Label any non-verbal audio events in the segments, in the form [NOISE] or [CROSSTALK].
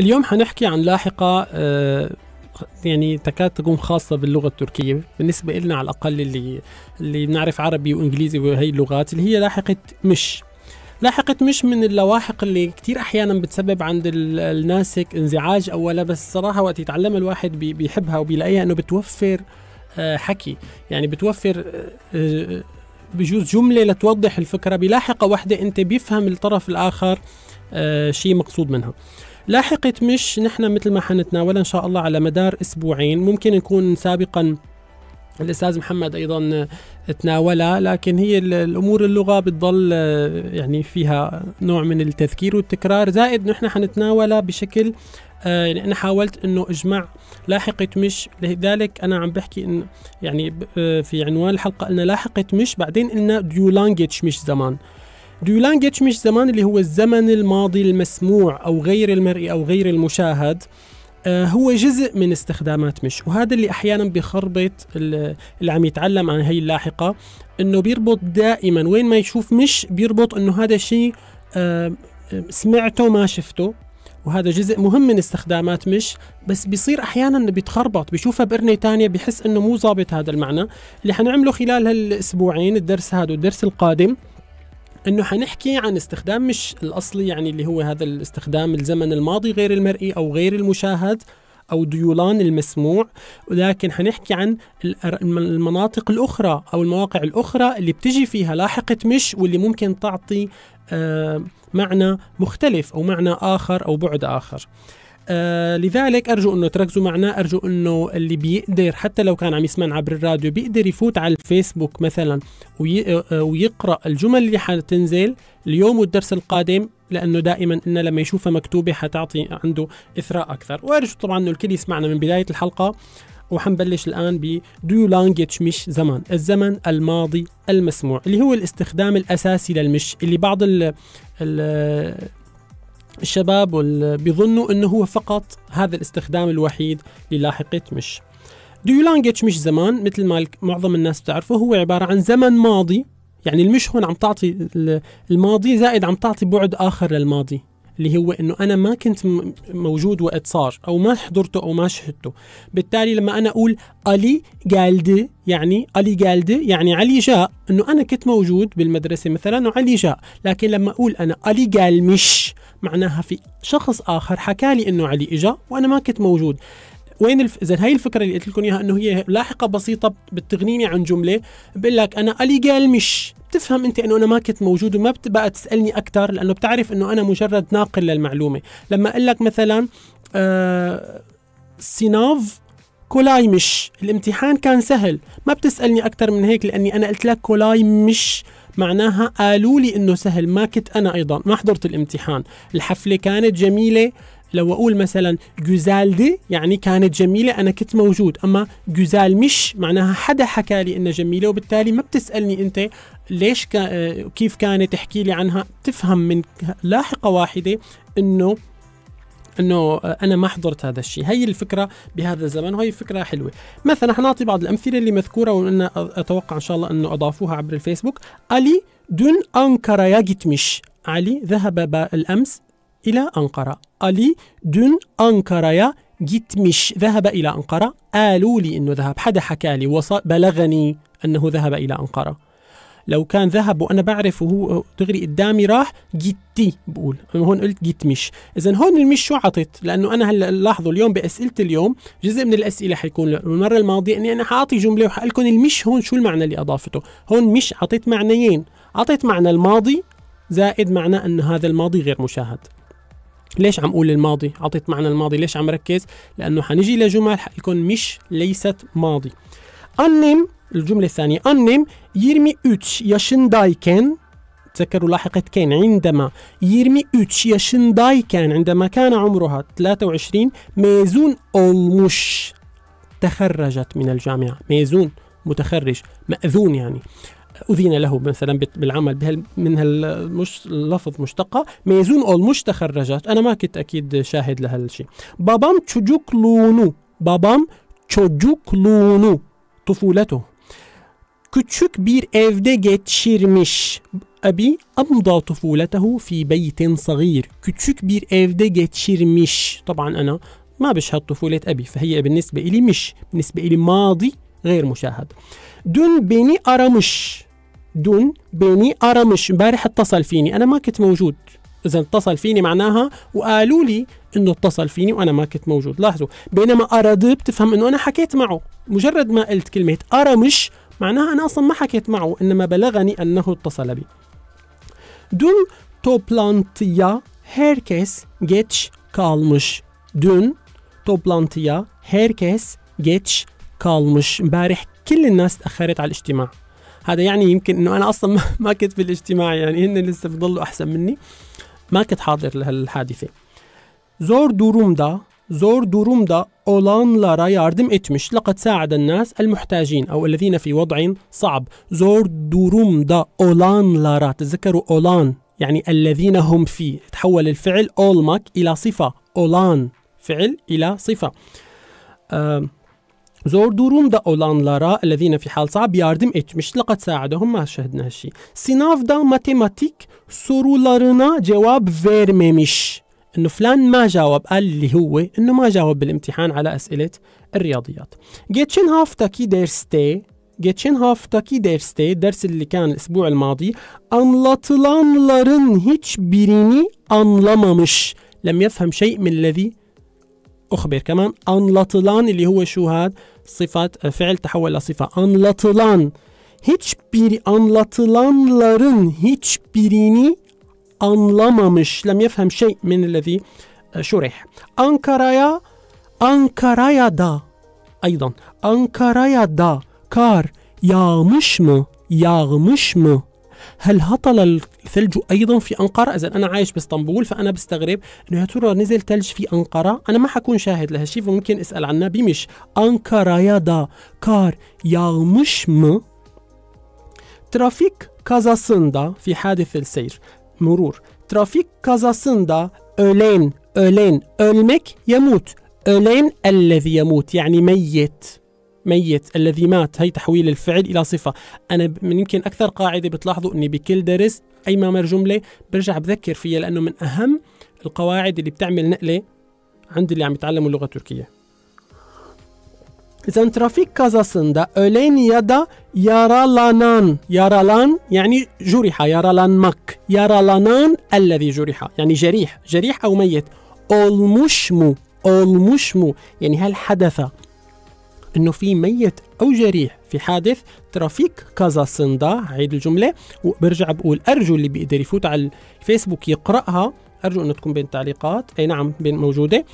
اليوم حنحكي عن لاحقة آه، يعني تكاد تكون خاصة باللغة التركية بالنسبة لنا على الأقل اللي اللي بنعرف عربي وإنجليزي وهي اللغات اللي هي لاحقة مش لاحقة مش من اللواحق اللي كتير أحيانا بتسبب عند الناس هيك انزعاج أولا بس صراحة وقت يتعلمها الواحد بيحبها وبيلاقيها إنه بتوفر آه، حكي يعني بتوفر آه، بجوز جملة لتوضح الفكرة بلاحقة واحدة أنت بيفهم الطرف الآخر شيء مقصود منها لاحقة مش نحن مثل ما حنتناول إن شاء الله على مدار أسبوعين ممكن نكون سابقا الأستاذ محمد أيضا تناولها لكن هي الأمور اللغة بتضل آه، يعني فيها نوع من التذكير والتكرار زائد نحن حنتناولها بشكل آه، يعني انا حاولت انه اجمع لاحقه مش لذلك انا عم بحكي إن يعني آه، في عنوان الحلقه قلنا لاحقه مش بعدين قلنا ديو مش زمان ديولان مش زمان اللي هو الزمن الماضي المسموع أو غير المرئي أو غير المشاهد آه، هو جزء من استخدامات مش وهذا اللي احيانا بيخربط اللي عم يتعلم عن هي اللاحقه انه بيربط دائما وين ما يشوف مش بيربط انه هذا شيء آه، سمعته ما شفته وهذا جزء مهم من استخدامات مش بس بيصير احيانا بيتخربط بيشوفها بقرنه تانية بحس انه مو ظابط هذا المعنى اللي حنعمله خلال هالاسبوعين الدرس هذا والدرس القادم انه حنحكي عن استخدام مش الاصلي يعني اللي هو هذا الاستخدام الزمن الماضي غير المرئي او غير المشاهد او ديولان المسموع ولكن حنحكي عن المناطق الاخرى او المواقع الاخرى اللي بتجي فيها لاحقه مش واللي ممكن تعطي آه، معنى مختلف او معنى اخر او بعد اخر آه لذلك ارجو انه تركزوا معنا ارجو انه اللي بيقدر حتى لو كان عم يسمعنا عبر الراديو بيقدر يفوت على الفيسبوك مثلا وي... آه، ويقرا الجمل اللي حتنزل اليوم والدرس القادم لانه دائما ان لما يشوفها مكتوبه حتعطي عنده اثراء اكثر وارجو طبعا انه الكل يسمعنا من بدايه الحلقه وحنبلش الآن ب دو مش زمان الزمن الماضي المسموع اللي هو الاستخدام الأساسي للمش اللي بعض ال ال الشباب بيظنوا انه هو فقط هذا الاستخدام الوحيد للاحقة مش ديولانجيتش مش زمان مثل ما معظم الناس بتعرفه هو عبارة عن زمن ماضي يعني المش هون عم تعطي الماضي زائد عم تعطي بعد آخر للماضي اللي هو انه انا ما كنت موجود وقت صار او ما حضرته او ما شهدته بالتالي لما انا اقول الي جالدي يعني الي جالدي يعني علي جاء انه انا كنت موجود بالمدرسه مثلا وعلي جاء لكن لما اقول انا الي جال مش معناها في شخص اخر حكى لي انه علي اجا وانا ما كنت موجود وين الف... اذا هاي الفكره اللي قلت لكم اياها انه هي لاحقه بسيطه بتغنيني عن جمله بقول لك انا الي قال مش بتفهم انت انه انا ما كنت موجود وما بتبقى تسالني اكثر لانه بتعرف انه انا مجرد ناقل للمعلومه لما اقول لك مثلا آه سيناف كولاي مش الامتحان كان سهل ما بتسالني اكثر من هيك لاني انا قلت لك كولاي مش معناها قالوا لي انه سهل ما كنت انا ايضا ما حضرت الامتحان الحفله كانت جميله لو اقول مثلا جوزالدي يعني كانت جميله انا كنت موجود اما جوزال مش معناها حدا حكى لي انها جميله وبالتالي ما بتسالني انت ليش آه، كيف كانت تحكي لي عنها تفهم من لاحقه واحده انه انه انا ما حضرت هذا الشيء هي الفكره بهذا الزمن وهي فكره حلوه مثلا حنعطي بعض الامثله اللي مذكوره وان اتوقع ان شاء الله انه اضافوها عبر الفيسبوك علي دون انكارا يا جتمش علي ذهب الامس الى انقره علي دون انكارا يا جتمش ذهب الى انقره قالوا لي انه ذهب حدا حكى لي بلغني انه ذهب الى انقره لو كان ذهب وانا بعرف وهو دغري قدامي راح جيتي بقول هون قلت جيت مش اذا هون المش شو عطت لانه انا هلا لاحظوا اليوم باسئله اليوم جزء من الاسئله حيكون المره الماضيه اني انا حاعطي جمله وحقول المش هون شو المعنى اللي اضافته هون مش عطيت معنيين عطيت معنى الماضي زائد معنى أن هذا الماضي غير مشاهد ليش عم أقول الماضي؟ عطيت معنى الماضي ليش عم ركز؟ لأنه حنجي لجمل حيكون مش ليست ماضي النم الجملة الثانية annem 23 yaşındayken تذكروا لاحقة كان عندما 23 yaşındayken عندما كان عمرها 23 ميزون olmuş تخرجت من الجامعة ميزون متخرج مأذون يعني أذين له مثلا بالعمل بهال من لفظ مشتقة ميزون أولمش تخرجت أنا ما كنت أكيد شاهد لهالشيء بابام تشجوك لونو بابام تشجوك لونو طفولته küçük bir evde geçirmiş. Abi أمضى طفولته في بيت صغير küçük bir evde geçirmiş طبعا أنا ما بشهد طفولة أبي فهي بالنسبة إلي مش بالنسبة إلي ماضي غير مشاهد دون بيني أرمش دون بيني أرمش امبارح اتصل فيني أنا ما كنت موجود إذا اتصل فيني معناها وقالوا لي إنه اتصل فيني وأنا ما كنت موجود لاحظوا بينما أرد بتفهم إنه أنا حكيت معه مجرد ما قلت كلمة أرمش معناها أنا أصلا ما حكيت معه إنما بلغني أنه اتصل بي دون توبلانتيا هيركس geç kalmış. دون توبلانتيا هيركس جيتش كالمش امبارح كل الناس تأخرت على الاجتماع. هذا يعني يمكن انه انا اصلا ما كنت في الاجتماع يعني هن لسه بضلوا احسن مني. ما كنت حاضر لهالحادثة. دوروم durumda زور دوروم دا أولان لارا ياردم إتمش لقد ساعد الناس المحتاجين أو الذين في وضع صعب زور دوروم دا أولان لارا تذكروا أولان يعني الذين هم في تحول الفعل أولماك إلى صفة أولان فعل إلى صفة زور دوروم دا أولان لارا الذين في حال صعب ياردم إتمش لقد ساعدهم ما شهدنا هالشي سيناف دا ماتيماتيك سورولارنا جواب فيرميمش انه فلان ما جاوب قال اللي هو انه ما جاوب بالامتحان على اسئله الرياضيات جيتشنهاف تاكي دير ستي كي دير ستي الدرس اللي كان الأسبوع الماضي, هيتش بيريني anlamamış. لم يفهم شيء من الذي أخبر كمان anlatılan اللي هو شو هاد صفات فعل تحول لصفة هيتش anlatılan hiçbiri هيتش بيريني anlamamış, lem yefhem şey min الذي şurih. Ankara'ya, Ankara'ya da, aydan, Ankara'ya da kar yağmış mı? Yağmış mı? هل هطل الثلج ايضا في انقره؟ اذا انا عايش باسطنبول فانا بستغرب انه يا ترى نزل ثلج في انقره؟ انا ما حكون شاهد لهالشيء فممكن اسال عنه بمش انقره يا دا كار يا yağmış ترافيك كازا سندا في حادث السير مرور ترافيك كازاسن دا اولين اولين اولمك يموت اولين الذي يموت يعني ميت ميت الذي مات هي تحويل الفعل الى صفه انا من يمكن اكثر قاعده بتلاحظوا اني بكل درس اي ما مر جمله برجع بذكر فيها لانه من اهم القواعد اللي بتعمل نقله عند اللي عم يتعلموا اللغه التركيه إذا ترافيك كازا سندا أولين يدا يارالانان يارالان يعني جرح يارالان مك يارالانان الذي جرح يعني جريح جريح أو ميت أولمشمو أولمشمو يعني هل حدث أنه في ميت أو جريح في حادث ترافيك كازا سندا عيد الجملة وبرجع بقول أرجو اللي بيقدر يفوت على الفيسبوك يقرأها أرجو أنه تكون بين التعليقات أي نعم بين موجودة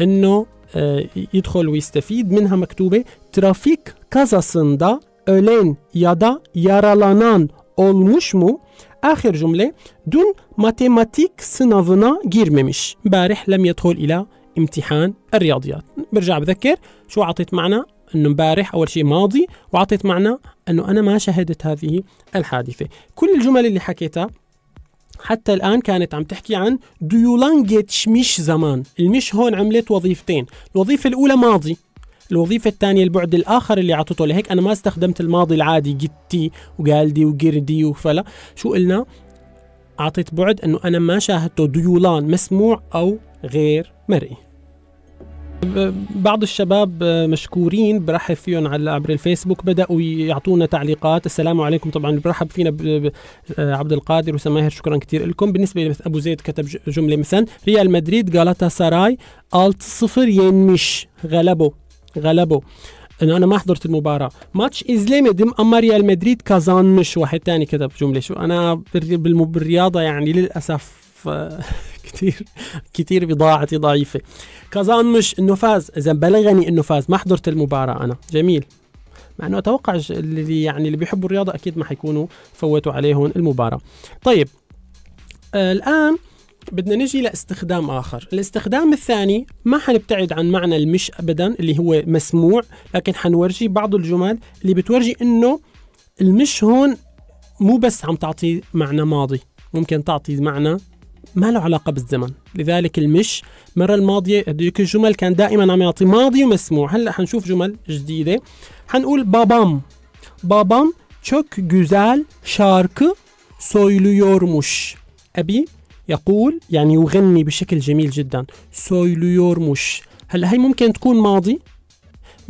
أنه آه، يدخل ويستفيد منها مكتوبة ترافيك kazasında ölen ya da yaralanan olmuş mu? آخر جملة dün matematik sınavına girmemiş. امبارح لم يدخل إلى امتحان الرياضيات. برجع بذكر شو عطيت معنا انه امبارح اول شيء ماضي وعطيت معنى انه انا ما شهدت هذه الحادثه كل الجمل اللي حكيتها حتى الآن كانت عم تحكي عن ديولانجيتش مش زمان المش هون عملت وظيفتين الوظيفة الأولى ماضي الوظيفة الثانية البعد الآخر اللي عطته لهيك أنا ما استخدمت الماضي العادي جتي وقالدي وقردي وفلا شو قلنا أعطيت بعد أنه أنا ما شاهدته ديولان مسموع أو غير مرئي بعض الشباب مشكورين برحب فيهم على عبر الفيسبوك بدأوا يعطونا تعليقات السلام عليكم طبعا برحب فينا عبد القادر وسماهر شكرا كثير لكم بالنسبة أبو زيد كتب جملة مثلا ريال مدريد قالتها سراي ألت صفر ينمش غلبه غلبه انه انا ما حضرت المباراه ماتش ازلامي دم اما ريال مدريد كازانش واحد تاني كتب جمله شو انا بالرياضه يعني للاسف كثير كثير بضاعتي ضعيفه كازان مش انه فاز اذا بلغني انه فاز ما حضرت المباراه انا جميل مع انه اتوقع اللي يعني اللي بيحبوا الرياضه اكيد ما حيكونوا فوتوا عليهم المباراه طيب آه الان بدنا نجي لاستخدام آخر الاستخدام الثاني ما حنبتعد عن معنى المش أبدا اللي هو مسموع لكن حنورجي بعض الجمل اللي بتورجي أنه المش هون مو بس عم تعطي معنى ماضي ممكن تعطي معنى ما له علاقة بالزمن لذلك المش المرة الماضية هديك الجمل كان دائما عم يعطي ماضي ومسموع هلأ حنشوف جمل جديدة حنقول بابام بابام çok güzel şarkı söylüyormuş أبي يقول يعني يغني بشكل جميل جدا söylüyormuش هلا هي ممكن تكون ماضي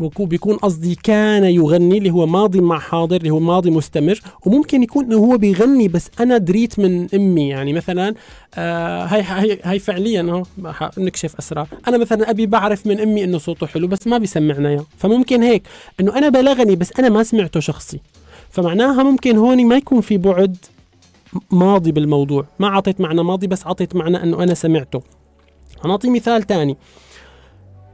بيكون قصدي كان يغني اللي هو ماضي مع حاضر اللي هو ماضي مستمر وممكن يكون انه هو بيغني بس انا دريت من امي يعني مثلا آه هاي هاي هاي فعليا نكشف اسرار انا مثلا ابي بعرف من امي انه صوته حلو بس ما بيسمعنا اياه فممكن هيك انه انا بلغني بس انا ما سمعته شخصي فمعناها ممكن هون ما يكون في بعد ماضي بالموضوع ما عطيت معنى ماضي بس عطيت معنى انه انا سمعته هنعطي مثال تاني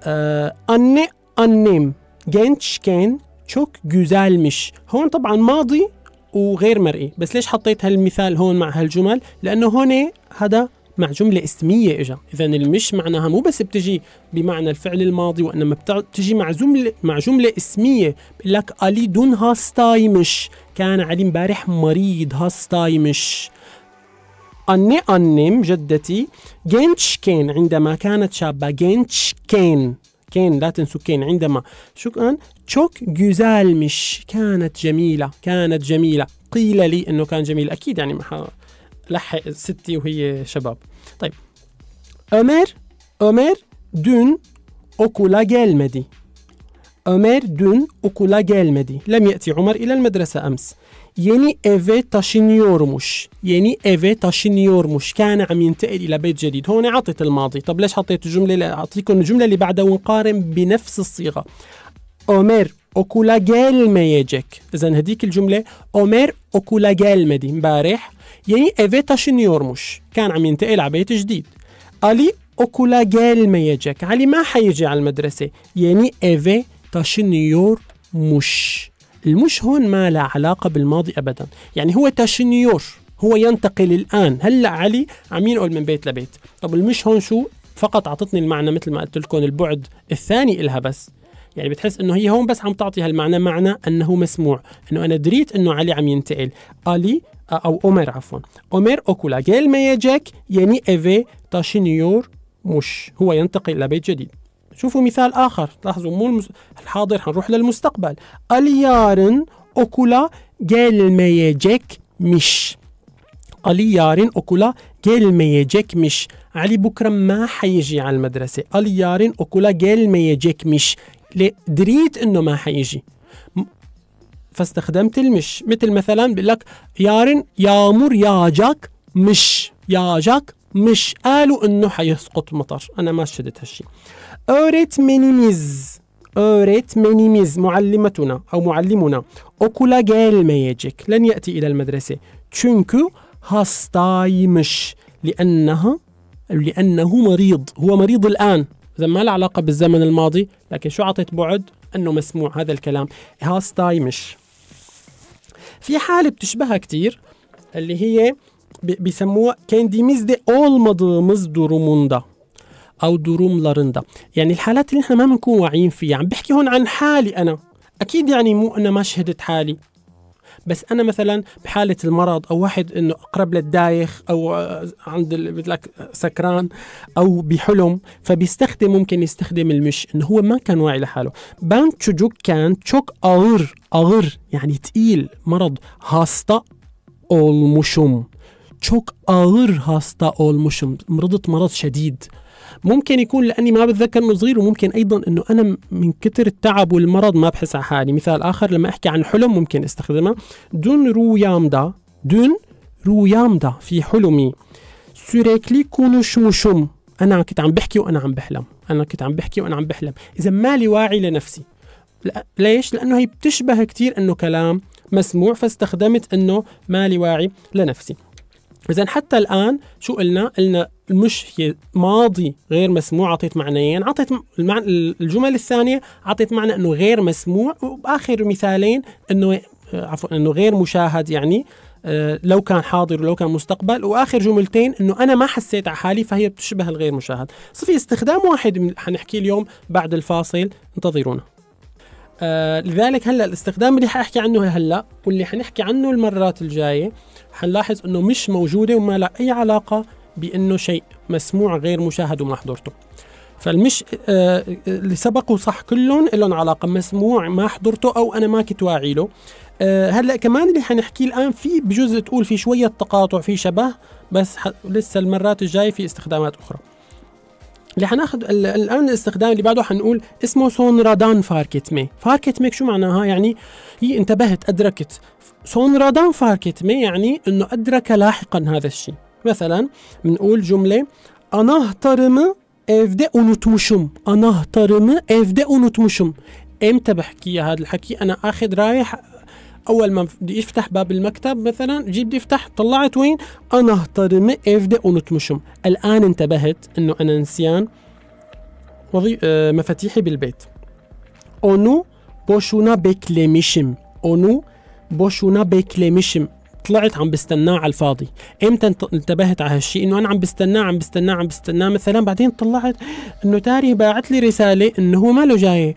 آه أني أنيم جنتش كان تشوك güzelmiş هون طبعا ماضي وغير مرئي بس ليش حطيت هالمثال هون مع هالجمل لانه هون هذا مع جملة اسمية إجا إذا المش معناها مو بس بتجي بمعنى الفعل الماضي وإنما بتجي مع جملة مع جملة اسمية بقول لك علي دون هاستايمش كان علي امبارح مريض هاستايمش أني أنم جدتي جينش كان عندما كانت شابة جينش كان كين لا تنسوا كين عندما شو كان تشوك مش كانت جميلة كانت جميلة قيل لي أنه كان جميل أكيد يعني لحق ستي وهي شباب طيب أمير أمير دون أوكولا جيلمدي Ömer dün okula gelmedi. Lem ye'ti Umar ilel medrese ams. Yeni eve taşınıyormuş. Yeni eve taşınıyormuş. Kana am ila كان عم ينتقل إلى بيت جديد. هون عطت الماضي. طب ليش حطيت li ba'da الجملة اللي bi ونقارن بنفس الصيغة. Ömer okula gelmeyecek. إذا هديك الجملة Ömer okula gelmedi امبارح. Yeni eve taşınıyormuş. Kana am ينتقل ila بيت جديد. Ali okula gelmeyecek. Ali ma حيجي al المدرسة. Yeni eve taşınıyormuş. تاشينيور مش المش هون ما له علاقة بالماضي أبدا يعني هو تاشينيور هو ينتقل الآن هلأ علي عم ينقل من بيت لبيت طب المش هون شو فقط أعطتني المعنى مثل ما قلت لكم البعد الثاني إلها بس يعني بتحس انه هي هون بس عم تعطي هالمعنى معنى انه مسموع انه انا دريت انه علي عم ينتقل الي او عمر عفوا عمر اوكولا جيل ما يجيك يعني ايفي تاشينيور مش هو ينتقل الى بيت جديد شوفوا مثال آخر لاحظوا مو المس... الحاضر حنروح للمستقبل اليارن اوكولا okula gelmeyecekmiş Ali yarın okula gelmeyecekmiş. Ali bukra ma hayji al medrese. Ali yarın okula مش دريت انه ما حيجي فاستخدمت المش مثل مثلا بقول لك يارن يامر ياجاك مش ياجاك مش قالوا انه حيسقط مطر انا ما شدت هالشيء أوريت مينيميز أوريت مينيميز معلمتنا أو معلمنا ما يجيك لن يأتي إلى المدرسة çünkü هاستايمش لأنها لأنه مريض هو مريض الآن إذا ما له علاقة بالزمن الماضي لكن شو أعطيت بعد أنه مسموع هذا الكلام هاستايمش في حالة بتشبهها كتير اللي هي بيسموها kendi أول olmadığımız durumunda او لارندا يعني الحالات اللي احنا ما بنكون واعيين فيها عم بحكي هون عن حالي انا اكيد يعني مو انا ما شهدت حالي بس انا مثلا بحاله المرض او واحد انه اقرب للدايخ او آه، عند لك سكران او بحلم فبيستخدم ممكن يستخدم المش انه هو ما كان واعي لحاله بان تشوجوك كان تشوك اغر اغر يعني تقيل مرض هاستا اولمشم تشوك اغر هاستا اولمشم مرضت مرض شديد ممكن يكون لاني ما بتذكر انه صغير وممكن ايضا انه انا من كتر التعب والمرض ما بحس على حالي مثال اخر لما احكي عن حلم ممكن استخدمها دون رو يامدا دون رو يامدا في حلمي سوريكلي كونو مشم انا كنت عم بحكي وانا عم بحلم انا كنت عم بحكي وانا عم بحلم اذا مالي واعي لنفسي ليش لانه هي بتشبه كثير انه كلام مسموع فاستخدمت انه مالي واعي لنفسي اذا حتى الان شو قلنا قلنا مش هي ماضي غير مسموع عطيت معنيين عطيت الجمل الثانيه عطيت معنى انه غير مسموع وباخر مثالين انه آه، عفوا انه غير مشاهد يعني آه، لو كان حاضر ولو كان مستقبل واخر جملتين انه انا ما حسيت على حالي فهي بتشبه الغير مشاهد صفي استخدام واحد من حنحكيه اليوم بعد الفاصل انتظرونا آه لذلك هلا الاستخدام اللي حاحكي عنه هلا واللي حنحكي عنه المرات الجايه حنلاحظ انه مش موجوده وما لها اي علاقه بأنه شيء مسموع غير مشاهد وما حضرته فالمش آه، اللي سبقوا صح كلهم لهم علاقة مسموع ما حضرته أو أنا ما كنت واعي له آه، هلا كمان اللي حنحكيه الآن في بجزء تقول في شوية تقاطع في شبه بس لسه المرات الجاية في استخدامات أخرى اللي حناخد الان الاستخدام اللي بعده حنقول اسمه سونرادان فاركت مي شو معناها يعني هي انتبهت ادركت سونرادان مي يعني انه ادرك لاحقا هذا الشيء مثلا بنقول جملة أنا أناهترمي إفدا أنا أناهترمي إفدا أونوتموشم إمتى بحكي هذا الحكي أنا آخذ رايح أول ما بدي أفتح باب المكتب مثلا جيب بدي أفتح طلعت وين أنا أناهترمي إفدا أونوتموشم الآن انتبهت إنه أنا نسيان وضي... آه مفاتيحي بالبيت أونو بوشونا بيكليميشم أونو بوشونا بيكليميشم طلعت عم بستناه على الفاضي امتى انتبهت على هالشيء انه انا عم بستناه عم بستناه عم بستناه مثلا بعدين طلعت انه تاري باعت لي رساله انه هو ما له جاي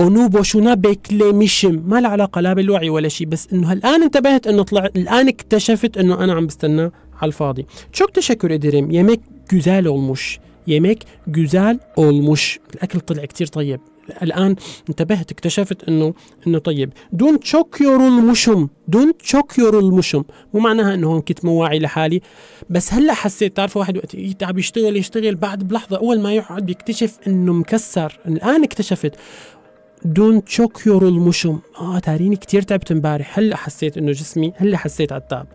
اونوبو شونابي ميشم ما له علاقه لا بالوعي ولا شيء بس انه الان انتبهت انه طلعت الان اكتشفت انه انا عم بستناه على الفاضي شو تشكر ادريم يمك güzel اولموش يمك güzel اولموش الاكل طلع كتير طيب الان انتبهت اكتشفت انه انه طيب دون يور المشم دون يور المشم مو معناها انه هون كنت مو واعي لحالي بس هلا حسيت تعرف واحد وقت يتعب يشتغل يشتغل بعد بلحظه اول ما يقعد بيكتشف انه مكسر الان اكتشفت دون يور المشم اه تاريني كثير تعبت امبارح هلا حسيت انه جسمي هلا حسيت على التعب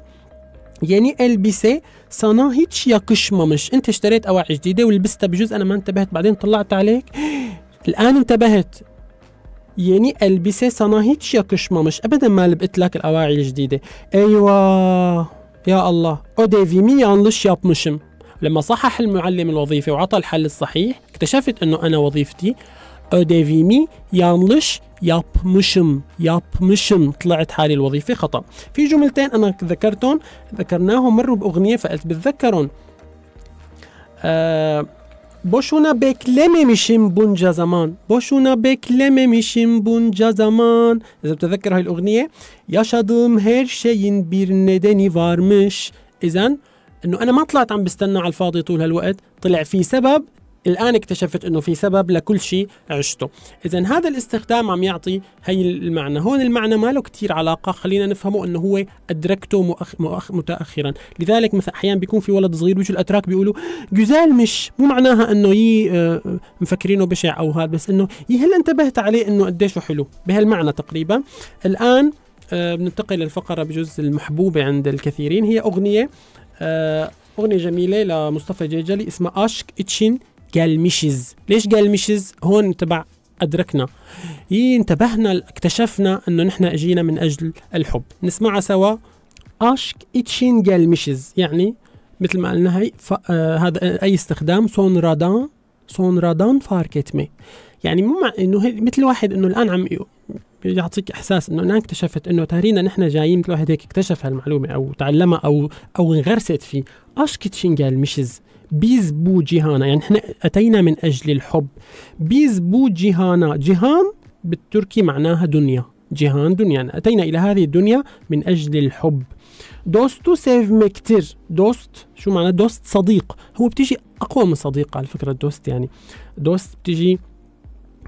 يعني البسه هيك يا قشممش انت اشتريت اواعي جديده ولبستها بجوز انا ما انتبهت بعدين طلعت عليك [GASPS] الآن انتبهت يعني ألبسة sana مش أبدا ما لبقت لك الأواعي الجديدة. أيوة يا الله يانلش yanlış yapmışım. لما صحح المعلم الوظيفة وعطى الحل الصحيح اكتشفت أنه أنا وظيفتي ödevimi yanlış yapmışım yapmışım طلعت حالي الوظيفة خطأ في جملتين أنا ذكرتهم ذكرناهم مروا بأغنية فقلت بتذكرهم آه Boşuna beklememişim bunca zaman Boşuna beklememişim bunca zaman إذا بتذكر هاي الأغنية yaşadığım her şeyin bir nedeni varmış إذا انه انا ما طلعت عم بستنى على الفاضي طول هالوقت طلع في سبب الآن اكتشفت أنه في سبب لكل شيء عشته إذا هذا الاستخدام عم يعطي هي المعنى هون المعنى ما له كتير علاقة خلينا نفهمه أنه هو أدركته مؤخ... مؤخ... متأخرا لذلك مثلا أحيانا بيكون في ولد صغير بيجوا الأتراك بيقولوا جزال مش مو معناها أنه يي آه، مفكرينه بشع أو هذا بس أنه يي هل انتبهت عليه أنه قديش حلو بهالمعنى تقريبا الآن آه، بننتقل للفقرة بجزء المحبوبة عند الكثيرين هي أغنية آه، أغنية جميلة لمصطفى جيجلي اسمها أشك إتشين قال مشز ليش قال مشز هون تبع أدركنا انتبهنا اكتشفنا أنه نحن أجينا من أجل الحب نسمعها سوا أشك إتشين قال مشز يعني مثل ما قلنا هي ف... آه هذا آه، أي استخدام سون رادان سون رادان فاركت مي يعني مو مع انه مثل واحد انه الان عم يعطيك احساس انه انا اكتشفت انه تارينا نحن جايين مثل واحد هيك اكتشف هالمعلومه او تعلمها او او انغرست فيه اش قال مشز بيزبو جيهانا يعني احنا أتينا من أجل الحب بيزبو جيهانا جيهان بالتركي معناها دنيا جيهان دنيا يعني أتينا إلى هذه الدنيا من أجل الحب دوستو سيفمكتر دوست شو معنى دوست صديق هو بتيجي أقوى من صديق على فكرة دوست يعني دوست بتيجي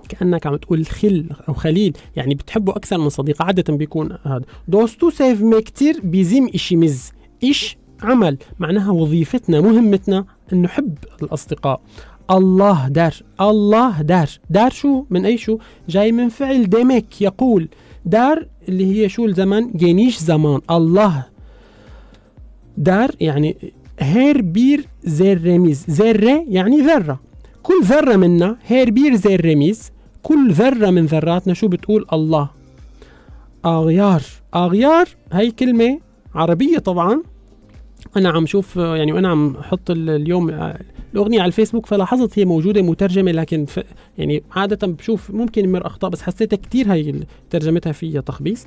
كانك عم تقول خل او خليل يعني بتحبه اكثر من صديق عاده بيكون هذا دوستو سيف مي كتير بيزيم مز ايش عمل معناها وظيفتنا مهمتنا أن نحب الأصدقاء الله دار الله دار دار شو من أي شو جاي من فعل ديمك يقول دار اللي هي شو الزمان جينيش زمان الله دار يعني هير بير زير رميز زرة يعني ذرة كل ذرة منا هير بير زير رميز كل ذرة من ذراتنا شو بتقول الله أغيار أغيار هاي كلمة عربية طبعا انا عم شوف يعني وانا عم حط اليوم آه، الاغنيه على الفيسبوك فلاحظت هي موجوده مترجمه لكن ف يعني عاده بشوف ممكن يمر اخطاء بس حسيتها كثير هي ترجمتها فيها تخبيص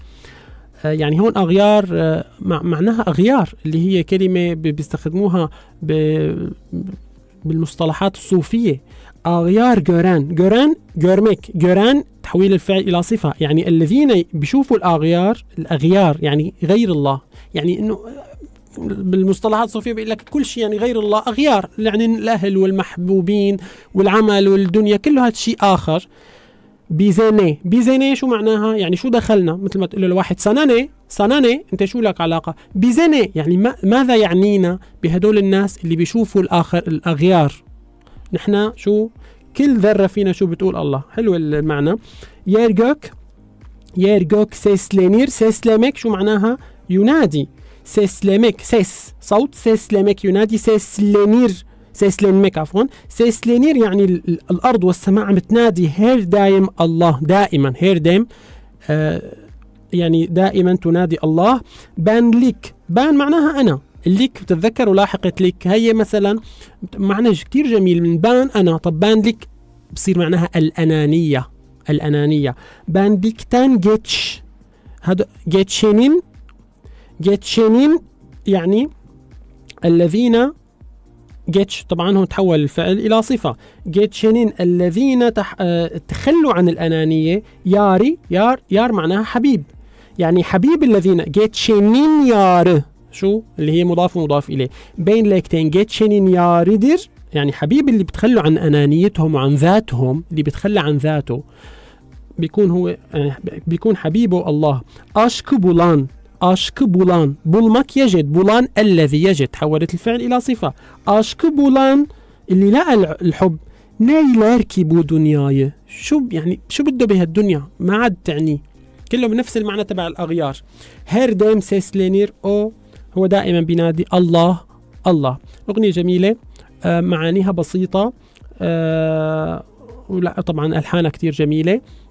آه، يعني هون اغيار آه، معناها اغيار اللي هي كلمه بيستخدموها بالمصطلحات الصوفيه اغيار جوران جوران جورميك جوران تحويل الفعل الى صفه يعني الذين بيشوفوا الاغيار الاغيار يعني غير الله يعني انه بالمصطلحات الصوفيه بيقول لك كل شيء يعني غير الله اغيار يعني الاهل والمحبوبين والعمل والدنيا كله هذا شيء اخر بيزيني بيزيني شو معناها يعني شو دخلنا مثل ما تقول لواحد سناني سناني انت شو لك علاقه بيزيني يعني ما ماذا يعنينا بهدول الناس اللي بيشوفوا الاخر الاغيار نحن شو كل ذره فينا شو بتقول الله حلو المعنى يرجوك يرجوك سيسلينير سيسلمك شو معناها ينادي seslemek, ses, صوت seslemek ينادي seslenir seslenmek عفوا Seslenir يعني الأرض والسماء عم تنادي هير دايم الله دائما هير دايم يعني دائما تنادي الله بان ليك بان معناها أنا ليك بتتذكروا لاحقة ليك هي مثلا معنى كتير جميل من بان أنا طب بان ليك بصير معناها الأنانية الأنانية بان ليك تان جيتش هذا جيتشينين جيتشينين يعني الذين جيتش طبعا هو تحول الفعل إلى صفة جيتشينين الذين تح... آه، تخلوا عن الأنانية ياري يار يار معناها حبيب يعني حبيب الذين جيتشينين يار شو اللي هي مضاف ومضاف إليه بين ليكتين جيتشينين ياردر يعني حبيب اللي بتخلوا عن أنانيتهم وعن ذاتهم اللي بتخلى عن ذاته بيكون هو آه، بيكون حبيبه الله أشكو بولان أشك بولان bulmak يجد بولان الذي يجد Havvelet الفعل إلى صفة أشك بولان اللي لقى الحب نايل يركبوا دنياي شو يعني شو بده بهالدنيا ما عاد تعنيه كله بنفس المعنى تبع الاغيار هير دايم لينير او هو دائما بينادي الله الله اغنيه جميله آه معانيها بسيطه آه ولا طبعا الحانها كثير جميله